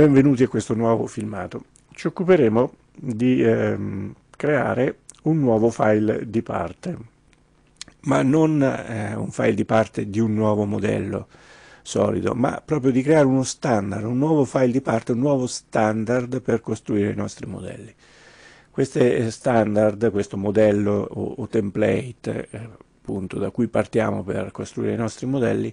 Benvenuti a questo nuovo filmato. Ci occuperemo di ehm, creare un nuovo file di parte, ma non eh, un file di parte di un nuovo modello solido, ma proprio di creare uno standard, un nuovo file di parte, un nuovo standard per costruire i nostri modelli. Questi eh, standard, questo modello o, o template eh, appunto, da cui partiamo per costruire i nostri modelli,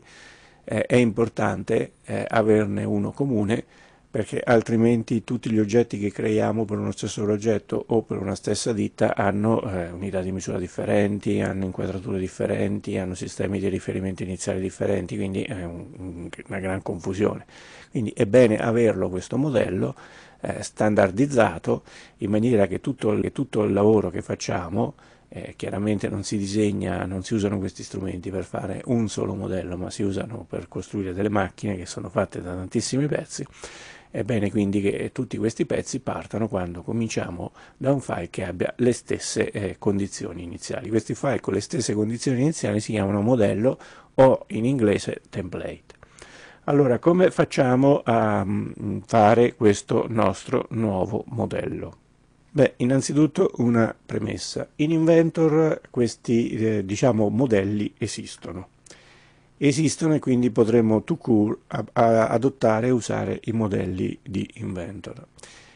eh, è importante eh, averne uno comune perché altrimenti tutti gli oggetti che creiamo per uno stesso progetto o per una stessa ditta hanno eh, unità di misura differenti, hanno inquadrature differenti, hanno sistemi di riferimento iniziali differenti, quindi è un, una gran confusione. Quindi è bene averlo questo modello eh, standardizzato in maniera che tutto, che tutto, il lavoro che facciamo eh, chiaramente non si disegna, non si usano questi strumenti per fare un solo modello, ma si usano per costruire delle macchine che sono fatte da tantissimi pezzi è bene quindi che tutti questi pezzi partano quando cominciamo da un file che abbia le stesse eh, condizioni iniziali. Questi file con le stesse condizioni iniziali si chiamano modello o in inglese template. Allora, come facciamo a mm, fare questo nostro nuovo modello? Beh, innanzitutto una premessa. In Inventor questi, eh, diciamo, modelli esistono esistono e quindi potremmo to cure adottare e usare i modelli di Inventor.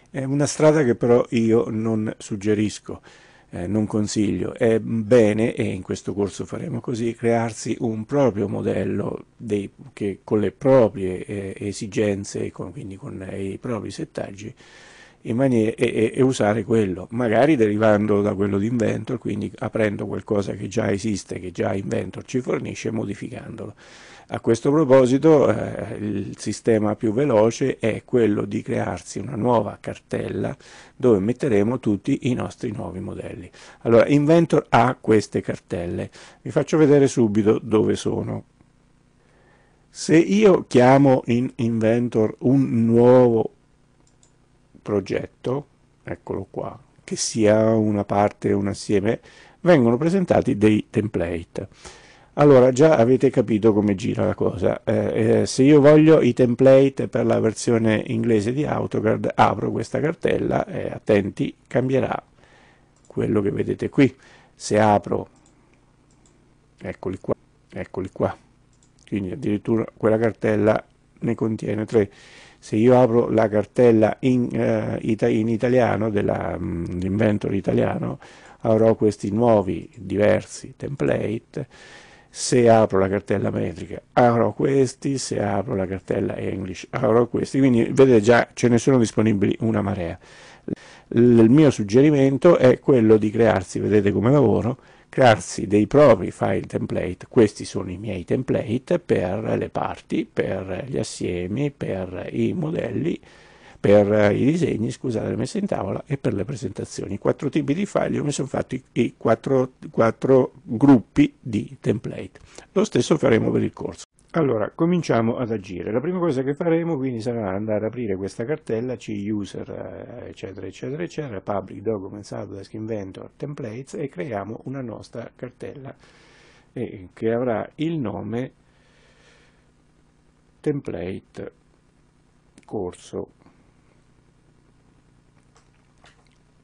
È una strada che però io non suggerisco, eh, non consiglio. È bene, e in questo corso faremo così, crearsi un proprio modello dei, che con le proprie eh, esigenze, con, quindi con i propri settaggi, maniera, e, e, usare quello, magari derivando da quello di Inventor, quindi aprendo qualcosa che già esiste, che già Inventor ci fornisce e modificandolo. A questo proposito eh, il sistema più veloce è quello di crearsi una nuova cartella dove metteremo tutti i nostri nuovi modelli. Allora, Inventor ha queste cartelle, vi faccio vedere subito dove sono. Se io chiamo in Inventor un nuovo progetto, eccolo qua, che sia una parte o un assieme, vengono presentati dei template. Allora, già avete capito come gira la cosa. Eh, eh, se io voglio i template per la versione inglese di AutoCAD, apro questa cartella e, eh, attenti, cambierà quello che vedete qui. Se apro, eccoli qua, eccoli qua. Quindi addirittura quella cartella ne contiene tre se io apro la cartella in, eh, ita in italiano, dell'inventor mm, italiano, avrò questi nuovi diversi template, se apro la cartella metrica avrò questi, se apro la cartella English avrò questi, quindi vedete già ce ne sono disponibili una marea. L il mio suggerimento è quello di crearsi, vedete come lavoro, crearsi dei propri file template, questi sono i miei template per le parti, per gli assiemi, per i modelli, per i disegni, scusate le messe in tavola, e per le presentazioni. Quattro tipi di file, io mi sono fatto i quattro, quattro gruppi di template. Lo stesso faremo per il corso. Allora, cominciamo ad agire. La prima cosa che faremo quindi sarà andare ad aprire questa cartella C-User, eh, eccetera, eccetera, eccetera, Public Documents, Autodesk Inventor, Templates e creiamo una nostra cartella eh, che avrà il nome Template Corso.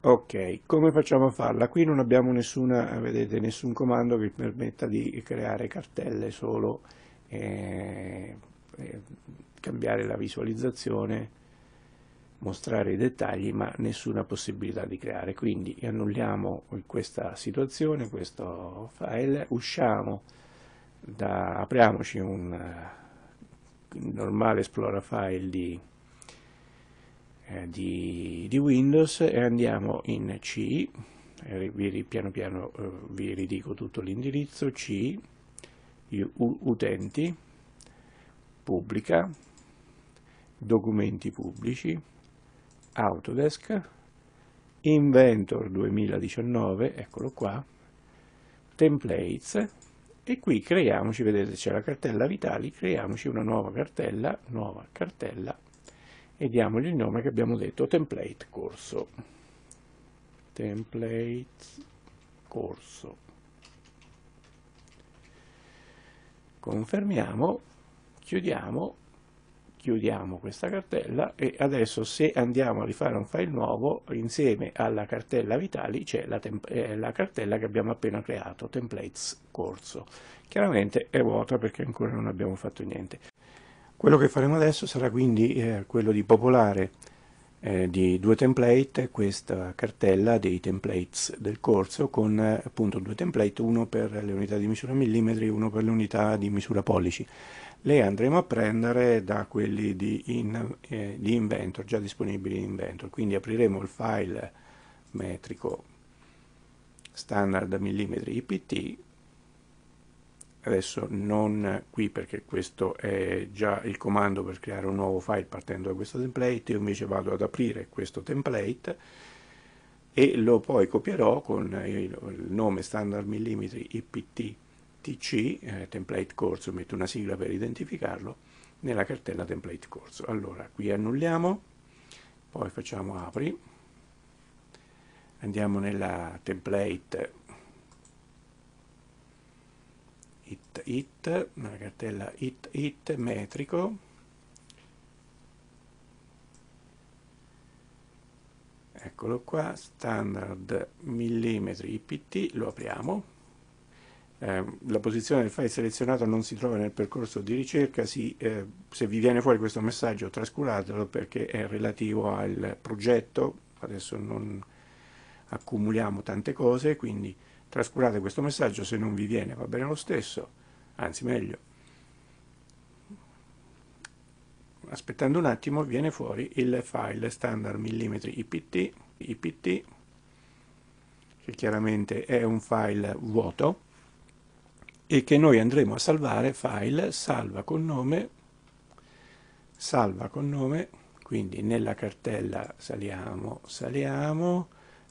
Ok, come facciamo a farla? Qui non abbiamo nessuna, vedete, nessun comando che permetta di creare cartelle solo eh, eh, cambiare la visualizzazione, mostrare i dettagli, ma nessuna possibilità di creare. Quindi annulliamo questa situazione, questo file, usciamo da, apriamoci un eh, normale esplora file di, eh, di, di Windows e andiamo in C, eh, vi, piano piano eh, vi ridico tutto l'indirizzo, C, utenti, pubblica, documenti pubblici, Autodesk, Inventor 2019, eccolo qua, templates e qui creiamoci, vedete c'è la cartella Vitali, creiamoci una nuova cartella, nuova cartella e diamogli il nome che abbiamo detto, template corso. Template corso confermiamo, chiudiamo, chiudiamo questa cartella e adesso se andiamo a rifare un file nuovo insieme alla cartella Vitali c'è la, eh, la, cartella che abbiamo appena creato, templates corso. Chiaramente è vuota perché ancora non abbiamo fatto niente. Quello che faremo adesso sarà quindi eh, quello di popolare eh, di due template questa cartella dei templates del corso con eh, appunto due template, uno per le unità di misura millimetri, uno per le unità di misura pollici. Le andremo a prendere da quelli di, in, eh, di Inventor, già disponibili in Inventor, quindi apriremo il file metrico standard millimetri IPT adesso non qui perché questo è già il comando per creare un nuovo file partendo da questo template, io invece vado ad aprire questo template e lo poi copierò con il nome standard millimetri iptc, eh, template corso, metto una sigla per identificarlo, nella cartella template corso. Allora, qui annulliamo, poi facciamo apri, andiamo nella template it it, nella cartella it it metrico, eccolo qua, standard millimetri IPT, lo apriamo, eh, la posizione del file selezionato non si trova nel percorso di ricerca, si, eh, se vi viene fuori questo messaggio trascuratelo perché è relativo al progetto, adesso non accumuliamo tante cose, quindi Trascurate questo messaggio se non vi viene, va bene lo stesso, anzi meglio. Aspettando un attimo viene fuori il file standard millimetri IPT, IPT che chiaramente è un file vuoto e che noi andremo a salvare file salva con nome salva con nome quindi nella cartella saliamo saliamo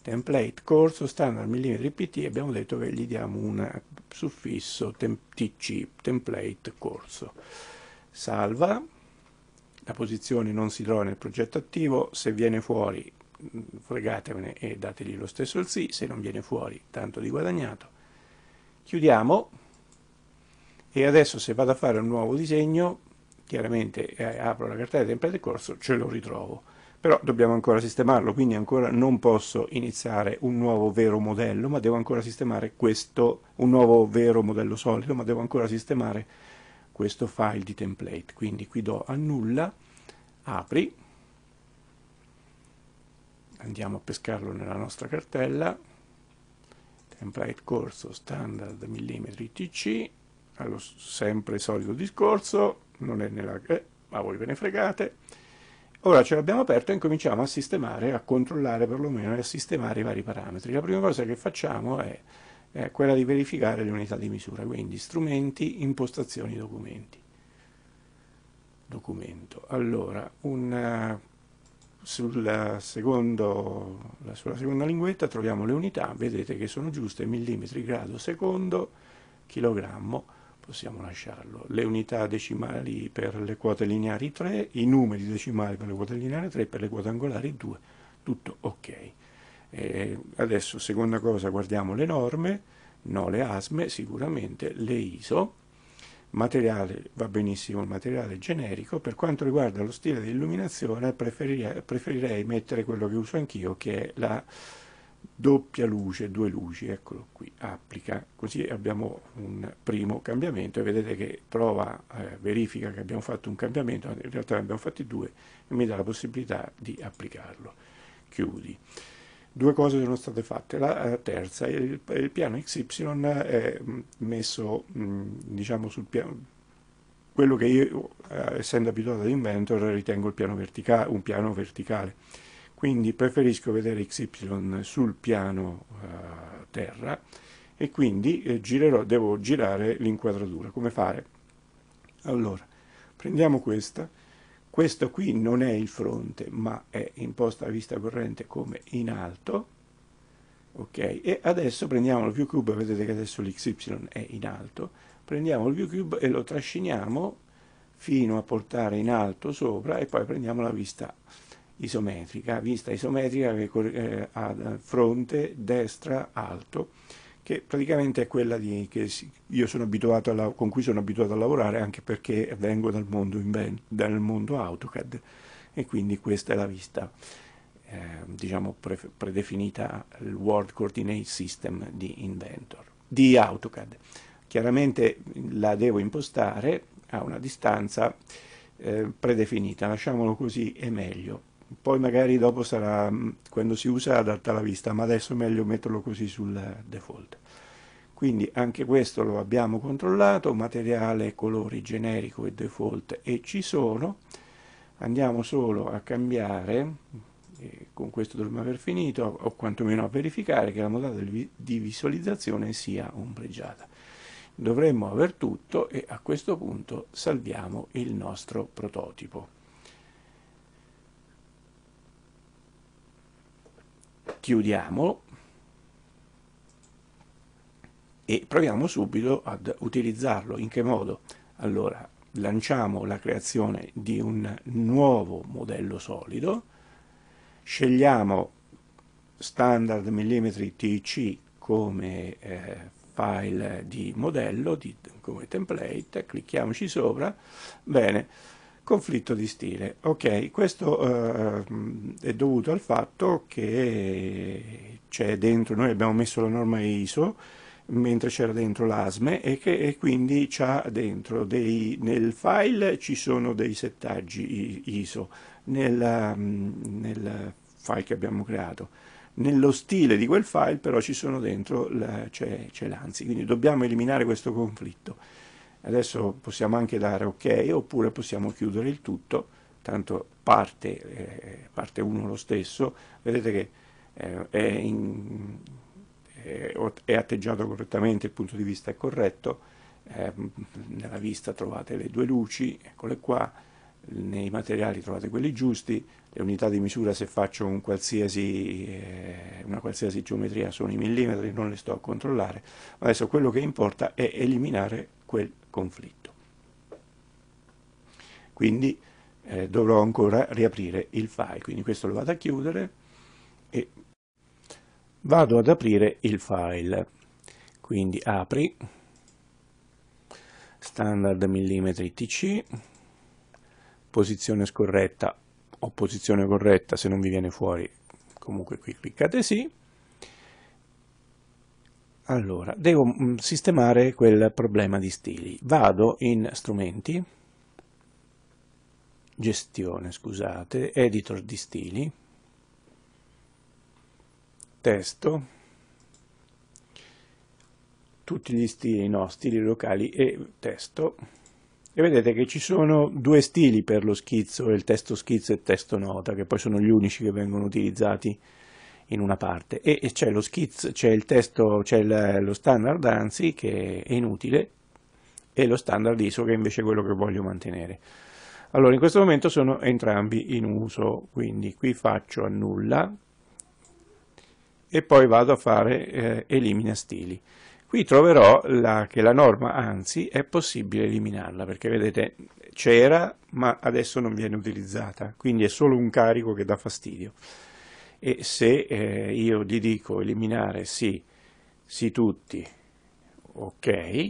template corso standard millimetri pt abbiamo detto che gli diamo un suffisso tem tc template corso salva la posizione non si trova nel progetto attivo se viene fuori fregatevene e dategli lo stesso il sì se non viene fuori tanto di guadagnato chiudiamo e adesso se vado a fare un nuovo disegno chiaramente eh, apro la cartella template corso ce lo ritrovo però dobbiamo ancora sistemarlo, quindi ancora non posso iniziare un nuovo vero modello, ma devo ancora sistemare questo, un nuovo vero modello solido, ma devo ancora sistemare questo file di template. Quindi qui do annulla, apri, andiamo a pescarlo nella nostra cartella, template corso standard millimetri TC, allo sempre solito discorso, non è nella... Eh, ma voi ve ne fregate, Ora ce l'abbiamo aperto e cominciamo a sistemare, a controllare perlomeno e a sistemare i vari parametri. La prima cosa che facciamo è, è quella di verificare le unità di misura, quindi strumenti, impostazioni, documenti. Documento. Allora, una, sulla, secondo, sulla seconda linguetta troviamo le unità, vedete che sono giuste, millimetri, grado, secondo, chilogrammo, possiamo lasciarlo. Le unità decimali per le quote lineari 3, i numeri decimali per le quote lineari 3 e per le quote angolari 2, tutto ok. E adesso, seconda cosa, guardiamo le norme, no le ASME sicuramente, le ISO, materiale va benissimo, il materiale generico. Per quanto riguarda lo stile di illuminazione preferirei, preferirei mettere quello che uso anch'io, che è la doppia luce, due luci, eccolo qui, applica, così abbiamo un primo cambiamento e vedete che prova, eh, verifica che abbiamo fatto un cambiamento, in realtà ne abbiamo fatti due e mi dà la possibilità di applicarlo. Chiudi. Due cose sono state fatte, la eh, terza, il, il piano XY è mm, messo mh, mm, diciamo sul piano quello che io, eh, essendo abituato ad Inventor, ritengo piano un piano verticale quindi preferisco vedere XY sul piano eh, terra e quindi eh, girerò, devo girare l'inquadratura. Come fare? Allora, prendiamo questa, questo qui non è il fronte ma è imposta a vista corrente come in alto, ok? E adesso prendiamo il viewcube, vedete che adesso l'XY è in alto, prendiamo il viewcube e lo trasciniamo fino a portare in alto sopra e poi prendiamo la vista isometrica, vista isometrica che eh, ha fronte, destra, alto, che praticamente è quella di, a, con cui sono abituato a lavorare anche perché vengo dal mondo, in, dal mondo AutoCAD e quindi questa è la vista ehm, diciamo pre, predefinita il World Coordinate System di Inventor, di AutoCAD. Chiaramente la devo impostare a una distanza eh, predefinita, lasciamolo così è meglio poi magari dopo sarà, mm, quando si usa, adatta la vista, ma adesso è meglio metterlo così sul default. Quindi anche questo lo abbiamo controllato, materiale, colori generico e default e ci sono. Andiamo solo a cambiare, con questo dovremmo aver finito, o quantomeno a verificare che la modalità di visualizzazione sia ombreggiata. Dovremmo aver tutto e a questo punto salviamo il nostro prototipo. chiudiamolo e proviamo subito ad utilizzarlo. In che modo? Allora, lanciamo la creazione di un nuovo modello solido, scegliamo standard millimetri TC come eh, file di modello, di, come template, clicchiamoci sopra, bene, conflitto di stile. Ok, questo eh, è dovuto al fatto che c'è dentro, noi abbiamo messo la norma ISO mentre c'era dentro l'ASME e, che, e quindi c'ha dentro dei, nel file ci sono dei settaggi ISO nel, mm, nel file che abbiamo creato. Nello stile di quel file però ci sono dentro c'è l'ANSI, quindi dobbiamo eliminare questo conflitto adesso possiamo anche dare ok oppure possiamo chiudere il tutto, tanto parte, eh, parte 1 lo stesso, vedete che eh, è, in, è, è, atteggiato correttamente, il punto di vista è corretto, eh, nella vista trovate le due luci, eccole qua, nei materiali trovate quelli giusti, le unità di misura se faccio un qualsiasi, eh, una qualsiasi geometria sono i millimetri, non le sto a controllare, adesso quello che importa è eliminare quel conflitto. Quindi eh, dovrò ancora riaprire il file, quindi questo lo vado a chiudere e vado ad aprire il file. Quindi apri standard millimetri TC, posizione scorretta o posizione corretta se non vi viene fuori, comunque qui cliccate sì allora, devo mm, sistemare quel problema di stili. Vado in strumenti, gestione, scusate, editor di stili, testo, tutti gli stili, no, stili locali e testo. E vedete che ci sono due stili per lo schizzo, il testo schizzo e il testo nota, che poi sono gli unici che vengono utilizzati in una parte e, c'è lo schizzo, c'è il testo, c'è lo standard ANSI che è inutile e lo standard ISO che è invece è quello che voglio mantenere. Allora in questo momento sono entrambi in uso, quindi qui faccio annulla e poi vado a fare eh, elimina stili. Qui troverò la, che la norma, anzi, è possibile eliminarla, perché vedete c'era ma adesso non viene utilizzata, quindi è solo un carico che dà fastidio e se eh, io gli dico eliminare sì, sì tutti, ok,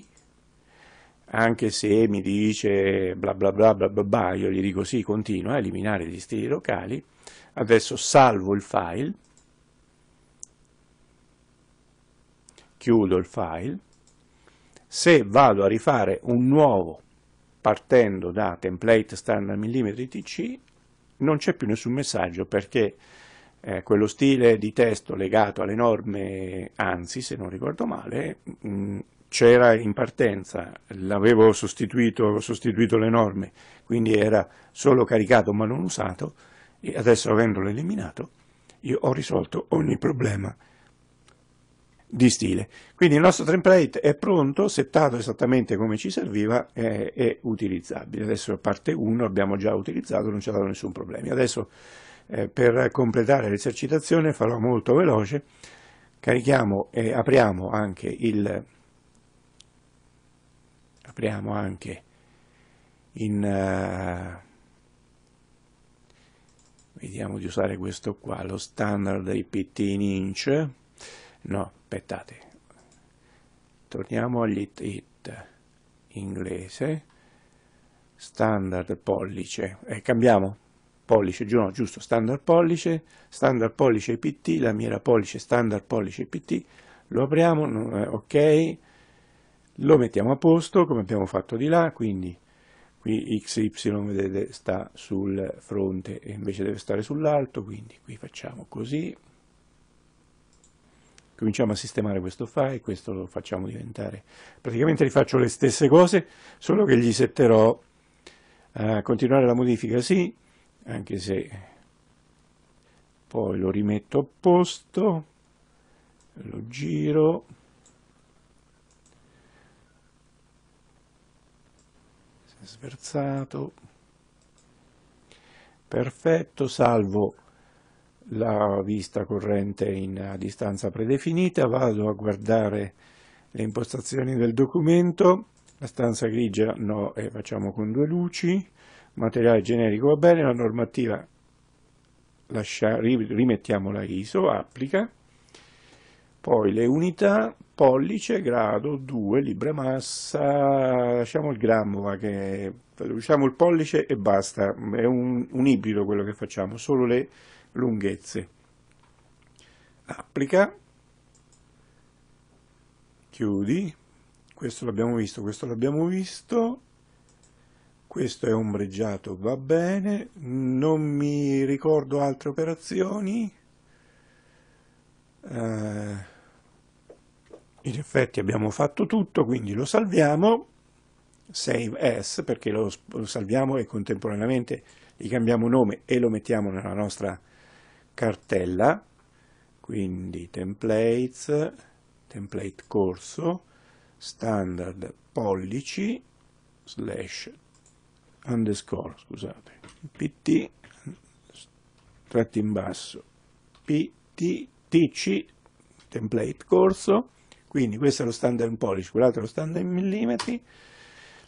anche se mi dice bla bla bla bla bla, bla io gli dico sì, continua a eliminare gli stili locali, adesso salvo il file, chiudo il file, se vado a rifare un nuovo partendo da template standard millimetri TC non c'è più nessun messaggio perché eh, quello stile di testo legato alle norme ANSI, se non ricordo male, mm, c'era in partenza, l'avevo sostituito, sostituito le norme, quindi era solo caricato ma non usato, e adesso avendolo eliminato io ho risolto ogni problema di stile. Quindi il nostro template è pronto, settato esattamente come ci serviva è utilizzabile. Adesso parte 1 abbiamo già utilizzato, non ci ha dato nessun problema. Adesso eh, per completare l'esercitazione farò molto veloce, carichiamo e apriamo anche il apriamo anche in uh, vediamo di usare questo qua, lo standard IPT in inch. No, aspettate. Torniamo agli it inglese standard pollice e eh, cambiamo pollice, giusto, standard pollice, standard pollice PT, la mira pollice, standard pollice PT, lo apriamo, eh, ok, lo mettiamo a posto come abbiamo fatto di là, quindi qui XY vedete sta sul fronte e invece deve stare sull'alto, quindi qui facciamo così, cominciamo a sistemare questo file, questo lo facciamo diventare, praticamente rifaccio le stesse cose, solo che gli setterò, eh, continuare la modifica sì, anche se poi lo rimetto a posto lo giro si è sversato perfetto salvo la vista corrente in distanza predefinita vado a guardare le impostazioni del documento la stanza grigia no e facciamo con due luci materiale generico va bene, la normativa lascia, la ISO, applica, poi le unità, pollice, grado, 2, libra massa, lasciamo il grammo, va che, lasciamo il pollice e basta, è un, un ibrido quello che facciamo, solo le lunghezze. Applica, chiudi, questo l'abbiamo visto, questo l'abbiamo visto, questo è ombreggiato va bene non mi ricordo altre operazioni eh, in effetti abbiamo fatto tutto quindi lo salviamo save as perché lo, lo salviamo e contemporaneamente gli cambiamo nome e lo mettiamo nella nostra cartella quindi templates template corso standard pollici slash underscore, scusate, pt, tratti in basso, pt, tc, template corso, quindi questo è lo standard in pollici, quell'altro è lo standard in millimetri,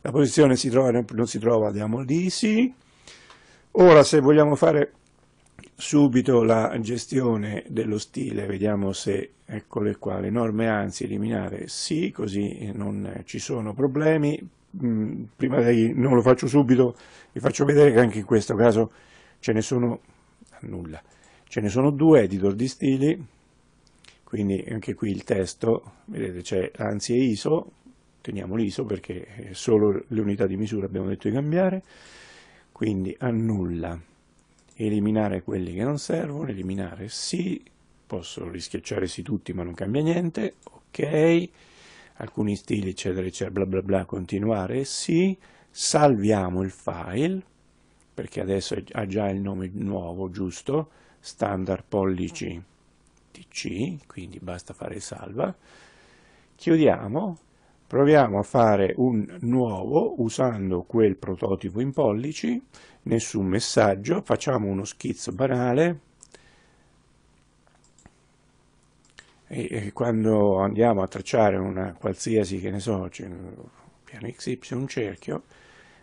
la posizione si trova, non si trova, diamo di sì. Ora se vogliamo fare subito la gestione dello stile, vediamo se, eccole qua, le norme anzi eliminare sì, così non ci sono problemi, Mm, prima di, non lo faccio subito, vi faccio vedere che anche in questo caso ce ne sono nulla, ce ne sono due editor di stili, quindi anche qui il testo, vedete c'è ANSI ISO, teniamo l'ISO perché solo le unità di misura abbiamo detto di cambiare, quindi annulla, eliminare quelli che non servono, eliminare sì, posso rischiacciare sì tutti ma non cambia niente, ok, alcuni stili, eccetera, eccetera, bla bla bla, continuare, sì, salviamo il file, perché adesso ha già il nome nuovo, giusto, standard pollici tc, quindi basta fare salva, chiudiamo, proviamo a fare un nuovo usando quel prototipo in pollici, nessun messaggio, facciamo uno schizzo banale, E, e quando andiamo a tracciare una qualsiasi, che ne so, piano XY, un cerchio,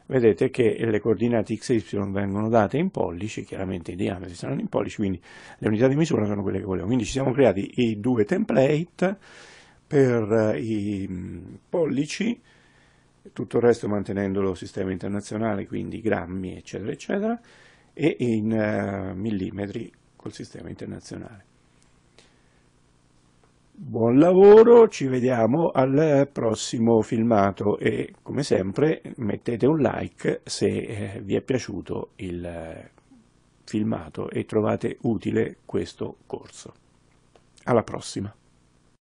vedete che le coordinate XY vengono date in pollici, chiaramente i diametri saranno in pollici, quindi le unità di misura sono quelle che volevo. Quindi ci siamo creati i due template per eh, i mm, pollici, tutto il resto mantenendolo sistema internazionale, quindi grammi, eccetera, eccetera, e in eh, millimetri col sistema internazionale buon lavoro, ci vediamo al prossimo filmato e come sempre mettete un like se eh, vi è piaciuto il eh, filmato e trovate utile questo corso. Alla prossima!